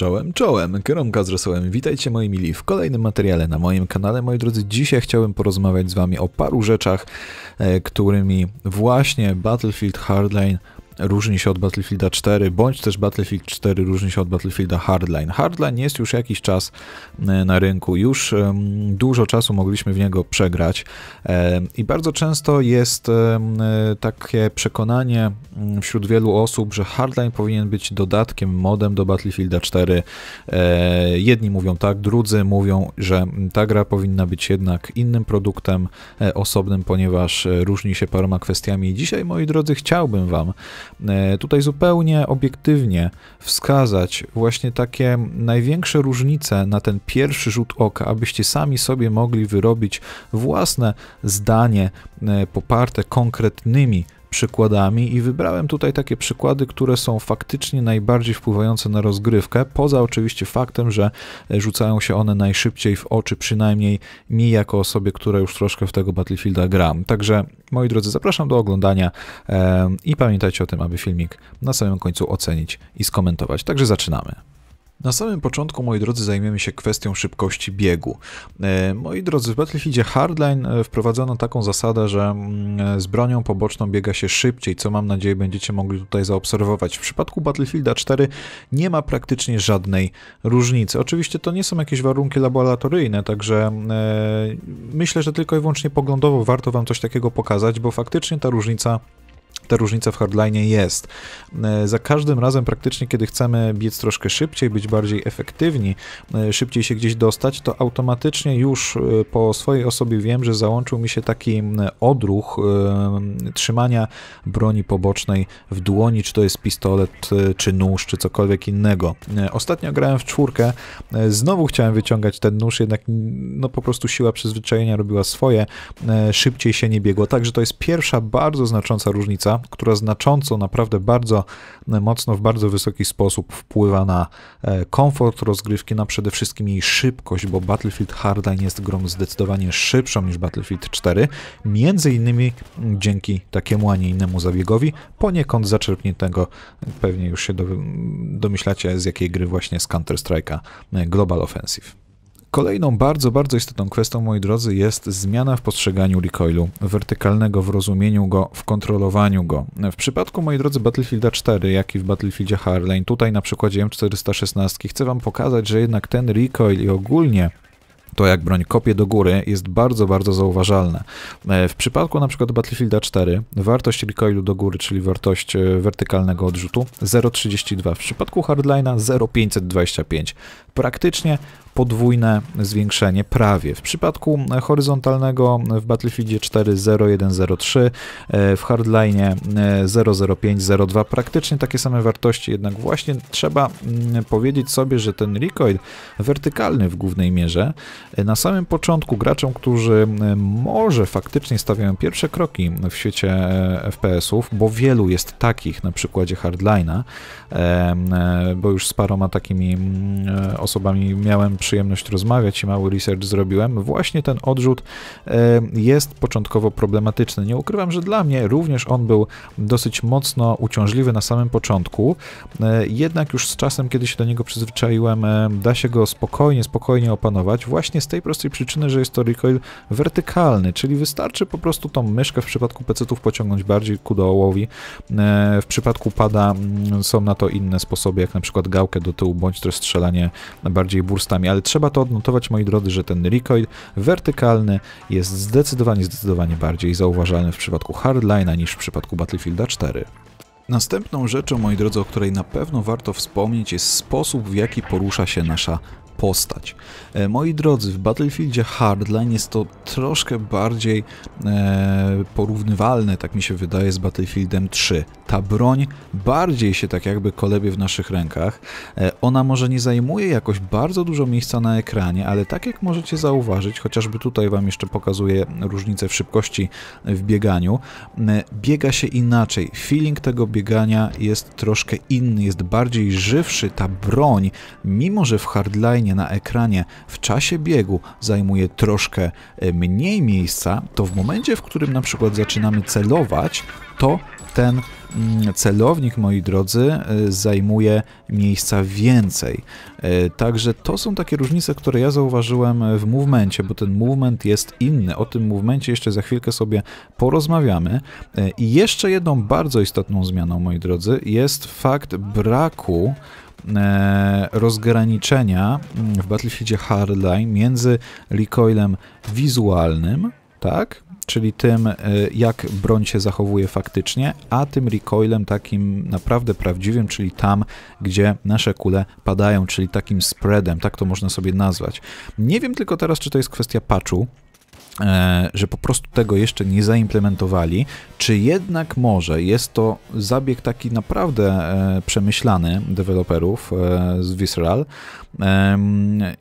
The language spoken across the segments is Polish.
Czołem, czołem, Kromka z Rosołem. Witajcie moi mili w kolejnym materiale na moim kanale. Moi drodzy, dzisiaj chciałem porozmawiać z wami o paru rzeczach, e, którymi właśnie Battlefield Hardline różni się od Battlefielda 4, bądź też Battlefield 4 różni się od Battlefielda Hardline. Hardline jest już jakiś czas e, na rynku, już dużo czasu mogliśmy w niego przegrać e, i bardzo często jest e, takie przekonanie mm, wśród wielu osób, że Hardline powinien być dodatkiem, modem do Battlefielda 4. Jedni mówią tak, drudzy mówią, że mm, ta gra powinna być jednak innym produktem osobnym, ponieważ różni się paroma kwestiami dzisiaj, moi drodzy, chciałbym Wam E, tutaj zupełnie obiektywnie wskazać właśnie takie największe różnice na ten pierwszy rzut oka, abyście sami sobie mogli wyrobić własne zdanie e, poparte konkretnymi przykładami i wybrałem tutaj takie przykłady, które są faktycznie najbardziej wpływające na rozgrywkę, poza oczywiście faktem, że e, rzucają się one najszybciej w oczy, przynajmniej mi jako osobie, która już troszkę w tego Battlefielda gram. Także moi drodzy, zapraszam do oglądania i pamiętajcie o tym, aby filmik na samym końcu ocenić i skomentować. Także zaczynamy. Na samym początku, moi drodzy, zajmiemy się kwestią szybkości biegu. E, moi drodzy, w Battlefieldzie Hardline e, wprowadzono taką zasadę, że mm, z bronią poboczną biega się szybciej, co mam nadzieję będziecie mogli tutaj zaobserwować. W przypadku Battlefielda 4 nie ma praktycznie żadnej różnicy. Oczywiście to nie są jakieś warunki laboratoryjne, także e, myślę, że tylko i wyłącznie poglądowo warto wam coś takiego pokazać, bo faktycznie ta różnica ta różnica w hardline jest. E, za każdym razem praktycznie, kiedy chcemy biec troszkę szybciej, być bardziej efektywni, e, szybciej się gdzieś dostać, to automatycznie już e, po swojej osobie wiem, że załączył mi się taki odruch trzymania broni pobocznej w dłoni, czy to jest pistolet, czy nóż, czy cokolwiek innego. Ostatnio grałem w czwórkę, znowu chciałem wyciągać ten nóż, jednak no po prostu siła przyzwyczajenia robiła swoje, szybciej się nie biegło, także to jest pierwsza bardzo znacząca różnica która znacząco, naprawdę bardzo mocno, w bardzo wysoki sposób wpływa na e, komfort rozgrywki, na przede wszystkim jej szybkość, bo Battlefield Hardline jest grą zdecydowanie szybszą niż Battlefield 4, między innymi dzięki takiemu, a nie innemu zabiegowi, poniekąd zaczerpniętego, pewnie już się mm, domyślacie, z jakiej gry właśnie z Counter-Strike'a e, Global Offensive. Kolejną bardzo, bardzo istotną kwestią, moi drodzy, jest zmiana w postrzeganiu recoilu, wertykalnego w rozumieniu go, w kontrolowaniu go. W przypadku, moi drodzy, Battlefielda 4, jak i w Battlefieldzie Harlane, tutaj na przykładzie M416 chcę wam pokazać, że jednak ten recoil i ogólnie to jak broń kopie do góry jest bardzo, bardzo zauważalne. E, w przypadku na przykład Battlefielda 4 wartość recoilu do góry, czyli wartość e, wertykalnego odrzutu 0,32, w przypadku Hardline'a 0,525. Praktycznie podwójne zwiększenie, prawie. W przypadku horyzontalnego w Battlefieldzie 4 0103, e, w hardlineie 00502 praktycznie takie same wartości, jednak właśnie trzeba mm, powiedzieć sobie, że ten recoil wertykalny w głównej mierze na samym początku graczom, którzy e, może faktycznie stawiają pierwsze kroki w świecie e, FPS-ów, bo wielu jest takich na przykładzie Hardline'a, e, bo już z paroma takimi mm, osobami miałem przyjemność rozmawiać i mały research zrobiłem, właśnie ten odrzut jest początkowo problematyczny. Nie ukrywam, że dla mnie również on był dosyć mocno uciążliwy na samym początku, jednak już z czasem, kiedy się do niego przyzwyczaiłem, da się go spokojnie, spokojnie opanować, właśnie właśnie z tej prostej przyczyny, że jest to recoil wertykalny, czyli wystarczy po prostu tą myszkę w przypadku PC-ów pociągnąć bardziej ku dołowi. E, w przypadku pada mm, są na to inne sposoby, jak na przykład gałkę do tyłu, bądź też strzelanie bardziej burstami, ale trzeba to odnotować, moi drodzy, że ten recoil wertykalny jest zdecydowanie, zdecydowanie bardziej zauważalny w przypadku Hardline'a niż w przypadku Battlefielda 4. Następną rzeczą, moi drodzy, o której na pewno warto wspomnieć, jest sposób, w jaki porusza się nasza postać. E, moi drodzy, w Battlefieldzie Hardline jest to troszkę bardziej e, porównywalne, tak mi się wydaje, z Battlefieldem 3 ta broń bardziej się tak jakby kolebie w naszych rękach. E, ona może nie zajmuje jakoś bardzo dużo miejsca na ekranie, ale tak jak możecie zauważyć, chociażby tutaj Wam jeszcze pokazuję różnicę w szybkości w bieganiu, biega się inaczej. Feeling tego biegania jest troszkę inny, jest bardziej żywszy. Ta broń, mimo że w hardline na ekranie w czasie biegu zajmuje troszkę e, mniej miejsca, to w momencie, w którym na przykład zaczynamy celować, to ten Mm, celownik, moi drodzy, e, zajmuje miejsca więcej. E, także to są takie różnice, które ja zauważyłem w movemencie, bo ten movement jest inny. O tym movemencie jeszcze za chwilkę sobie porozmawiamy. E, I jeszcze jedną bardzo istotną zmianą, moi drodzy, jest fakt braku rozgraniczenia mm, w Battlefieldzie Hardline między recoilem wizualnym, tak, czyli tym, y, jak broń się zachowuje faktycznie, a tym recoilem takim naprawdę prawdziwym, czyli tam, gdzie nasze kule padają, czyli takim spreadem, tak to można sobie nazwać. Nie wiem tylko teraz, czy to jest kwestia patchu, E, że po prostu tego jeszcze nie zaimplementowali, czy jednak może jest to zabieg taki naprawdę e, przemyślany deweloperów e, z Visceral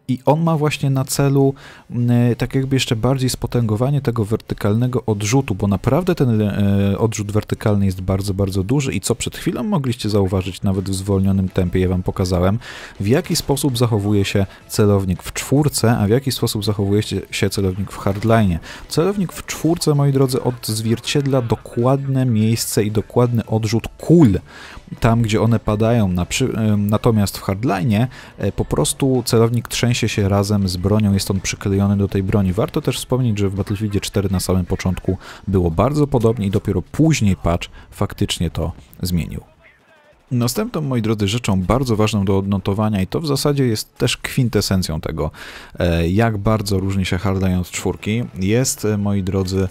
i on ma właśnie na celu tak jakby jeszcze bardziej spotęgowanie tego wertykalnego odrzutu, bo naprawdę ten odrzut wertykalny jest bardzo, bardzo duży i co przed chwilą mogliście zauważyć nawet w zwolnionym tempie, ja wam pokazałem, w jaki sposób zachowuje się celownik w czwórce, a w jaki sposób zachowuje się celownik w hardline Celownik w czwórce, moi drodzy, odzwierciedla dokładne miejsce i dokładny odrzut kul tam, gdzie one padają. Natomiast w hardline e, po prostu celownik trzęsie się razem z bronią, jest on przyklejony do tej broni. Warto też wspomnieć, że w Battlefieldzie 4 na samym początku było bardzo podobnie i dopiero później patch faktycznie to zmienił. Następną, moi drodzy, rzeczą bardzo ważną do odnotowania i to w zasadzie jest też kwintesencją tego, e, jak bardzo różni się Hardline od czwórki, jest, e, moi drodzy,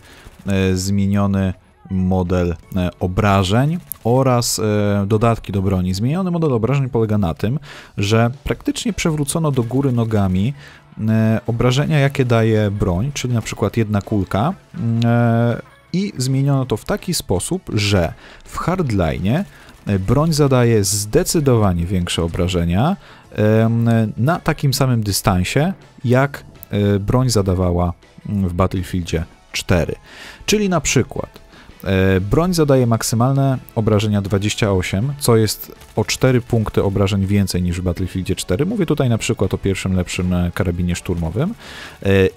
e, zmieniony model obrażeń oraz dodatki do broni. Zmieniony model obrażeń polega na tym, że praktycznie przewrócono do góry nogami obrażenia, jakie daje broń, czyli na przykład jedna kulka mm, i zmieniono to w taki sposób, że w hardline E, broń zadaje zdecydowanie większe obrażenia na takim samym dystansie, jak e, broń zadawała mm, w Battlefieldzie 4. Czyli na przykład e, broń zadaje maksymalne obrażenia 28, co jest o 4 punkty obrażeń więcej niż w Battlefieldzie 4. Mówię tutaj na przykład o pierwszym lepszym karabinie szturmowym.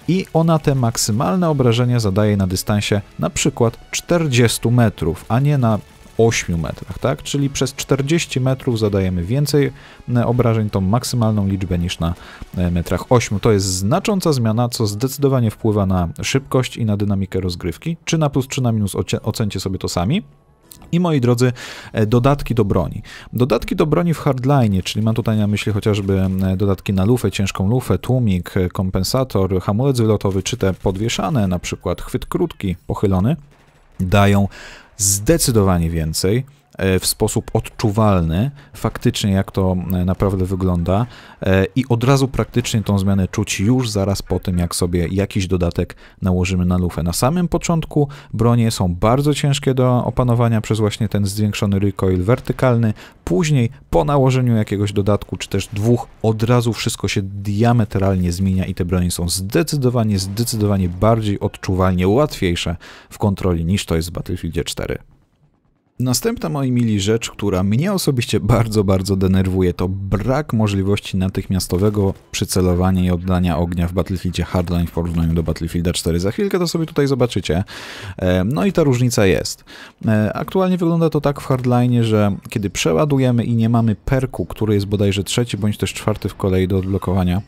I ona te maksymalne obrażenia zadaje na dystansie na przykład 40 metrów, a nie na 8 metrach, tak? Czyli przez 40 metrów zadajemy więcej e, obrażeń, tą maksymalną liczbę niż na e, metrach 8. To jest znacząca zmiana, co zdecydowanie wpływa na szybkość i na dynamikę rozgrywki. Czy na plus, czy na minus ocencie sobie to sami. I moi drodzy, e, dodatki do broni. Dodatki do broni w hardline, czyli mam tutaj na myśli chociażby dodatki na lufę, ciężką lufę, tłumik, kompensator, hamulec wylotowy, czy te podwieszane, na przykład chwyt krótki, pochylony, dają zdecydowanie więcej. E, w sposób odczuwalny, faktycznie jak to e, naprawdę wygląda e, i od razu praktycznie tą zmianę czuć już zaraz po tym, jak sobie jakiś dodatek nałożymy na lufę. Na samym początku bronie są bardzo ciężkie do opanowania przez właśnie ten zwiększony recoil wertykalny, później po nałożeniu jakiegoś dodatku czy też dwóch od razu wszystko się diametralnie zmienia i te broni są zdecydowanie, zdecydowanie bardziej odczuwalnie łatwiejsze w kontroli niż to jest w Battlefield 4. Następna, moi mili, rzecz, która mnie osobiście bardzo, bardzo denerwuje, to brak możliwości natychmiastowego przycelowania i oddania ognia w Battlefieldzie Hardline w porównaniu do Battlefielda 4. Za chwilkę to sobie tutaj zobaczycie. E, no i ta różnica jest. E, aktualnie wygląda to tak w Hardline, że kiedy przeładujemy i nie mamy perku, który jest bodajże trzeci bądź też czwarty w kolei do odblokowania,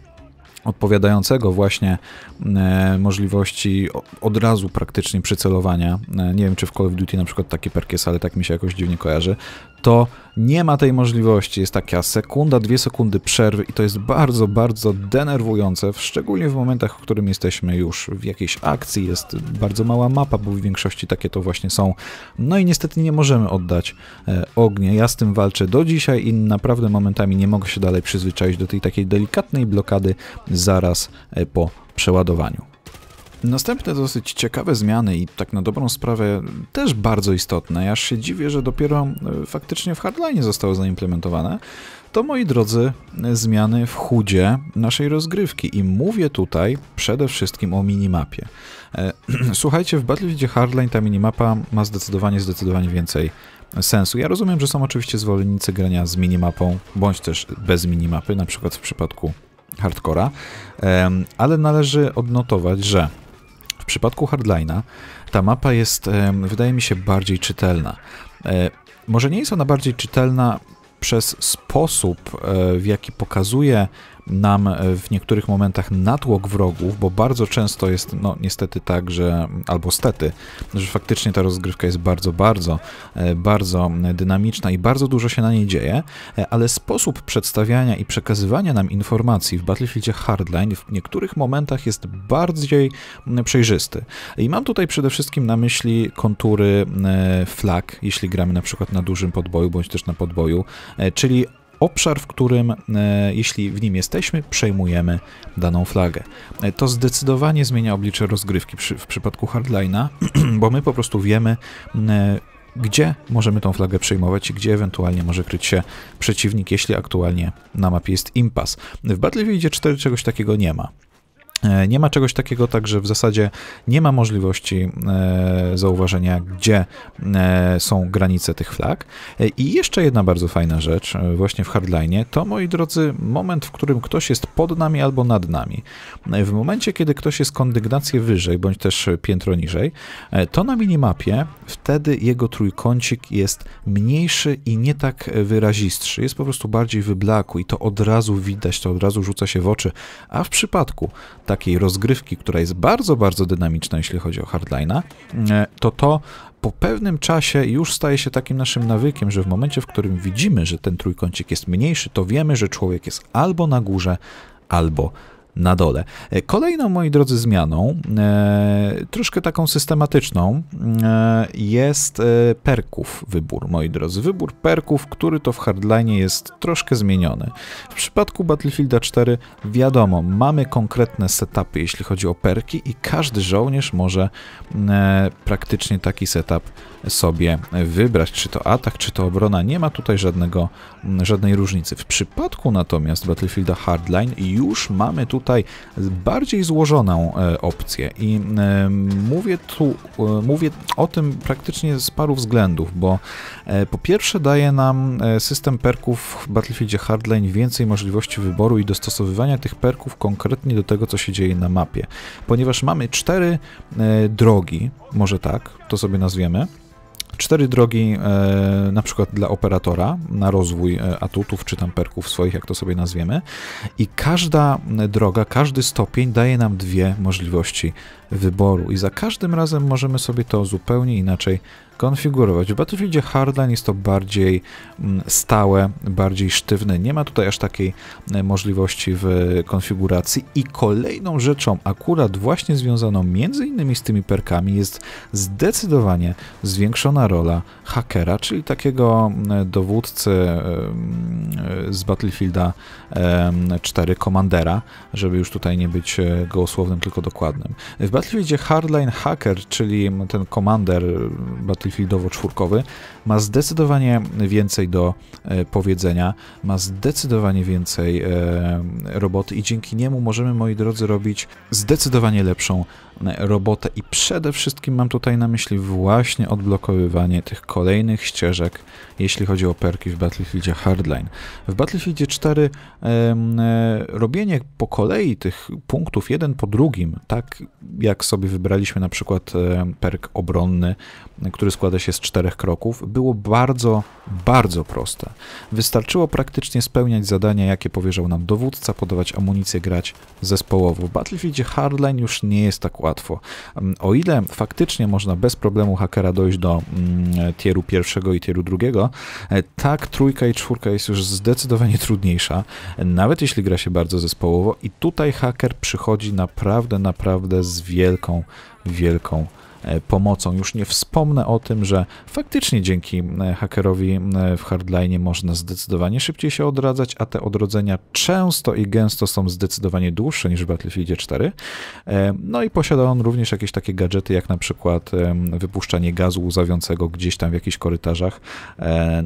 odpowiadającego właśnie e, możliwości od razu praktycznie przycelowania. E, nie wiem, czy w Call of Duty na przykład takie perk jest, ale tak mi się jakoś dziwnie kojarzy to nie ma tej możliwości. Jest taka sekunda, dwie sekundy przerwy i to jest bardzo, bardzo denerwujące, szczególnie w momentach, w którym jesteśmy już w jakiejś akcji, jest bardzo mała mapa, bo w większości takie to właśnie są. No i niestety nie możemy oddać e, ognia. Ja z tym walczę do dzisiaj i naprawdę momentami nie mogę się dalej przyzwyczaić do tej takiej delikatnej blokady zaraz e, po przeładowaniu. Następne dosyć ciekawe zmiany i tak na dobrą sprawę też bardzo istotne, Ja się dziwię, że dopiero e, faktycznie w hardline zostały zaimplementowane, to moi drodzy e, zmiany w chudzie naszej rozgrywki i mówię tutaj przede wszystkim o minimapie. E, słuchajcie, w Battlefieldzie Hardline ta minimapa ma zdecydowanie, zdecydowanie więcej sensu. Ja rozumiem, że są oczywiście zwolennicy grania z minimapą, bądź też bez minimapy, na przykład w przypadku hardcora, ale należy odnotować, że w przypadku Hardline'a ta mapa jest, wydaje mi się, bardziej czytelna. E, może nie jest ona bardziej czytelna przez sposób, e, w jaki pokazuje nam e, w niektórych momentach natłok wrogów, bo bardzo często jest, no niestety tak, że, albo stety, że faktycznie ta rozgrywka jest bardzo, bardzo, e, bardzo dynamiczna i bardzo dużo się na niej dzieje, e, ale sposób przedstawiania i przekazywania nam informacji w Battlefield Hardline w niektórych momentach jest bardziej przejrzysty. I mam tutaj przede wszystkim na myśli kontury flag, jeśli gramy na przykład na dużym podboju, bądź też na podboju, czyli obszar, w którym, e, jeśli w nim jesteśmy, przejmujemy daną flagę. E, to zdecydowanie zmienia oblicze rozgrywki w przypadku hardline'a, bo my po prostu wiemy, e, gdzie możemy tą flagę przejmować i gdzie ewentualnie może kryć się przeciwnik, jeśli aktualnie na mapie jest impas. W Battlefieldzie 4 czegoś takiego nie ma. E, nie ma czegoś takiego, także w zasadzie nie ma możliwości e, zauważenia, gdzie e, są granice tych flag. I jeszcze jedna bardzo fajna rzecz, właśnie w hardline, to moi drodzy, moment, w którym ktoś jest pod nami albo nad nami. W momencie, kiedy ktoś jest kondygnację wyżej, bądź też piętro niżej, to na minimapie wtedy jego trójkącik jest mniejszy i nie tak wyrazistszy. Jest po prostu bardziej wyblakły i to od razu widać, to od razu rzuca się w oczy. A w przypadku tak takiej rozgrywki, która jest bardzo, bardzo dynamiczna, jeśli chodzi o hardline'a, e, to to po pewnym czasie już staje się takim naszym nawykiem, że w momencie, w którym widzimy, że ten trójkącik jest mniejszy, to wiemy, że człowiek jest albo na górze, albo na na dole. E, kolejną, moi drodzy, zmianą, e, troszkę taką systematyczną, e, jest e, perków wybór, moi drodzy. Wybór perków, który to w hardline jest troszkę zmieniony. W przypadku Battlefielda 4 wiadomo, mamy konkretne setupy, jeśli chodzi o perki i każdy żołnierz może e, praktycznie taki setup sobie wybrać, czy to atak, czy to obrona. Nie ma tutaj żadnego, żadnej różnicy. W przypadku natomiast Battlefielda Hardline już mamy tutaj tutaj bardziej złożoną e, opcję i e, mówię tu, e, mówię o tym praktycznie z paru względów, bo po pierwsze daje nam system perków w Battlefieldzie Hardline więcej możliwości wyboru i dostosowywania tych perków konkretnie do tego, co się dzieje na mapie, ponieważ mamy cztery drogi, może tak, to sobie nazwiemy, Cztery drogi e, na przykład dla operatora na rozwój e, atutów czy tam perków swoich, jak to sobie nazwiemy. I każda droga, każdy stopień daje nam dwie możliwości wyboru i za każdym razem możemy sobie to zupełnie inaczej konfigurować. W Battlefieldzie Hardline jest to bardziej mm, stałe, bardziej sztywne. Nie ma tutaj aż takiej e, możliwości w konfiguracji. I kolejną rzeczą, akurat właśnie związaną między innymi z tymi perkami, jest zdecydowanie zwiększona rola hakera, czyli takiego mm, dowódcy e, mm, z Battlefielda 4 e, komandera, żeby już tutaj nie być gołosłownym, tylko dokładnym. W Battlefieldzie Hardline Hacker, czyli ten komander Battlefieldowo-czwórkowy, ma zdecydowanie więcej do e, powiedzenia, ma zdecydowanie więcej e, roboty i dzięki niemu możemy, moi drodzy, robić zdecydowanie lepszą robotę i przede wszystkim mam tutaj na myśli właśnie odblokowywanie tych kolejnych ścieżek, jeśli chodzi o perki w Battlefieldzie Hardline. W Battlefieldzie 4 e, robienie po kolei tych punktów jeden po drugim, tak jak sobie wybraliśmy na przykład e, perk obronny, który składa się z czterech kroków, było bardzo, bardzo proste. Wystarczyło praktycznie spełniać zadania, jakie powierzał nam dowódca, podawać amunicję, grać zespołowo. W Battlefieldzie Hardline już nie jest tak łatwo łatwo. Mm, o ile faktycznie można bez problemu hakera dojść do mm, tieru pierwszego i tieru drugiego, e, tak trójka i czwórka jest już zdecydowanie trudniejsza, nawet jeśli gra się bardzo zespołowo i tutaj haker przychodzi naprawdę, naprawdę z wielką, wielką E, pomocą. Już nie wspomnę o tym, że faktycznie dzięki e, hakerowi e, w hardline można zdecydowanie szybciej się odradzać, a te odrodzenia często i gęsto są zdecydowanie dłuższe niż w Battlefield 4. No i posiada on również jakieś takie gadżety, jak na przykład wypuszczanie gazu łzawiącego gdzieś tam w jakichś korytarzach,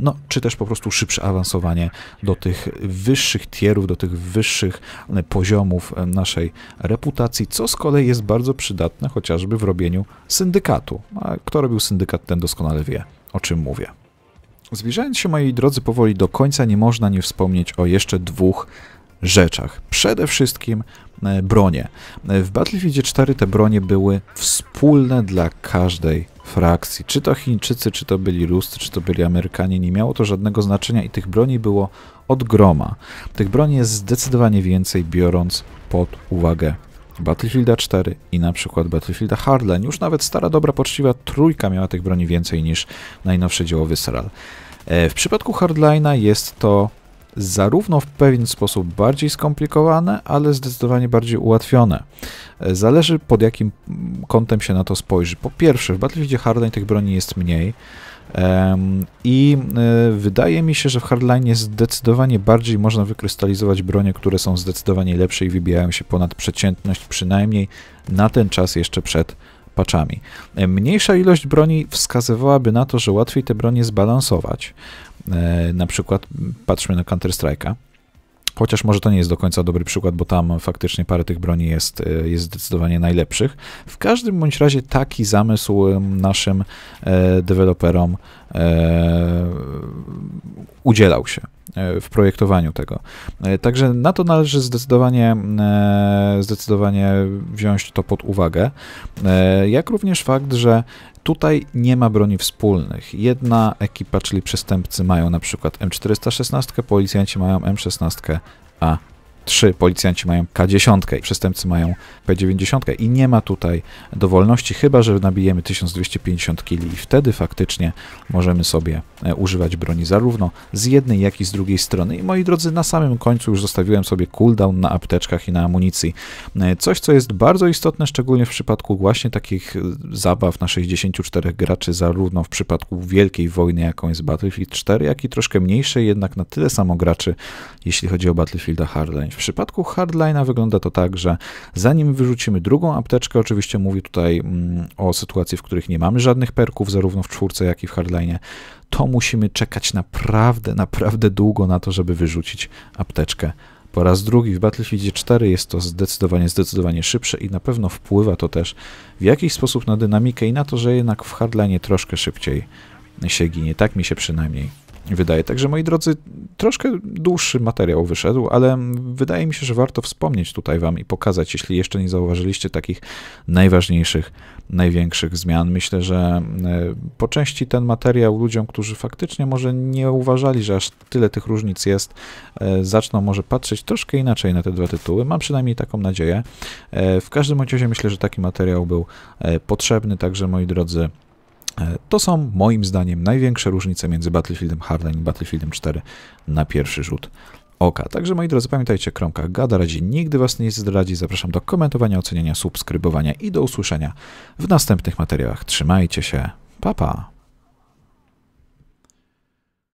no czy też po prostu szybsze awansowanie do tych wyższych tierów, do tych wyższych poziomów naszej reputacji, co z kolei jest bardzo przydatne chociażby w robieniu synergii syndykatu. A kto robił syndykat, ten doskonale wie, o czym mówię. Zbliżając się, moi drodzy, powoli do końca, nie można nie wspomnieć o jeszcze dwóch rzeczach. Przede wszystkim e, bronie. E, w Battlefieldzie 4 te bronie były wspólne dla każdej frakcji. Czy to Chińczycy, czy to byli Ruscy, czy to byli Amerykanie, nie miało to żadnego znaczenia i tych broni było od groma. Tych broni jest zdecydowanie więcej, biorąc pod uwagę Battlefielda 4 i na przykład Battlefielda Hardline. Już nawet stara, dobra, poczciwa trójka miała tych broni więcej niż najnowsze dzieło Visceral. E, w przypadku Hardline'a jest to zarówno w pewien sposób bardziej skomplikowane, ale zdecydowanie bardziej ułatwione. E, zależy pod jakim mm, kątem się na to spojrzy. Po pierwsze, w Battlefieldzie Hardline tych broni jest mniej, i e, wydaje mi się, że w hardline zdecydowanie bardziej można wykrystalizować bronie, które są zdecydowanie lepsze i wybijają się ponad przeciętność, przynajmniej na ten czas jeszcze przed patchami. E, mniejsza ilość broni wskazywałaby na to, że łatwiej te bronie zbalansować. E, na przykład patrzmy na Counter-Strike'a. Chociaż może to nie jest do końca dobry przykład, bo tam faktycznie parę tych broni jest, e, jest zdecydowanie najlepszych. W każdym bądź razie taki zamysł e, naszym e, deweloperom udzielał się. E, w projektowaniu tego. E, także na to należy zdecydowanie, e, zdecydowanie wziąć to pod uwagę, jak również fakt, że Tutaj nie ma broni wspólnych. Jedna ekipa, czyli przestępcy, mają na przykład M416, policjanci mają M16A 3, policjanci mają K10, przestępcy mają P90 i nie ma tutaj dowolności, chyba że nabijemy 1250 kili i wtedy faktycznie możemy sobie E, używać broni zarówno z jednej, jak i z drugiej strony. I moi drodzy, na samym końcu już zostawiłem sobie cooldown na apteczkach i na amunicji. E, coś, co jest bardzo istotne, szczególnie w przypadku właśnie takich e, zabaw na 64 graczy, zarówno w przypadku wielkiej wojny, jaką jest Battlefield 4, jak i troszkę mniejszej, jednak na tyle samo graczy, jeśli chodzi o Battlefielda Hardline. W przypadku Hardline'a wygląda to tak, że zanim wyrzucimy drugą apteczkę, oczywiście mówię tutaj mm, o sytuacji, w których nie mamy żadnych perków, zarówno w czwórce, jak i w Hardline, to musimy czekać naprawdę, naprawdę długo na to, żeby wyrzucić apteczkę po raz drugi. W Battlefieldzie 4 jest to zdecydowanie, zdecydowanie szybsze i na pewno wpływa to też w jakiś sposób na dynamikę i na to, że jednak w hardline troszkę szybciej się ginie. Tak mi się przynajmniej wydaje. Także moi drodzy, troszkę dłuższy materiał wyszedł, ale wydaje mi się, że warto wspomnieć tutaj wam i pokazać, jeśli jeszcze nie zauważyliście takich najważniejszych, największych zmian. Myślę, że e, po części ten materiał ludziom, którzy faktycznie może nie uważali, że aż tyle tych różnic jest, e, zaczną może patrzeć troszkę inaczej na te dwa tytuły. Mam przynajmniej taką nadzieję. E, w każdym razie myślę, że taki materiał był potrzebny, także moi drodzy, E, to są moim zdaniem największe różnice między Battlefieldem Hardline i Battlefieldem 4 na pierwszy rzut oka. Także moi drodzy, pamiętajcie, kromka gada radzi, nigdy was nie zdradzi. Zapraszam do komentowania, oceniania, subskrybowania i do usłyszenia w następnych materiałach. Trzymajcie się, pa pa!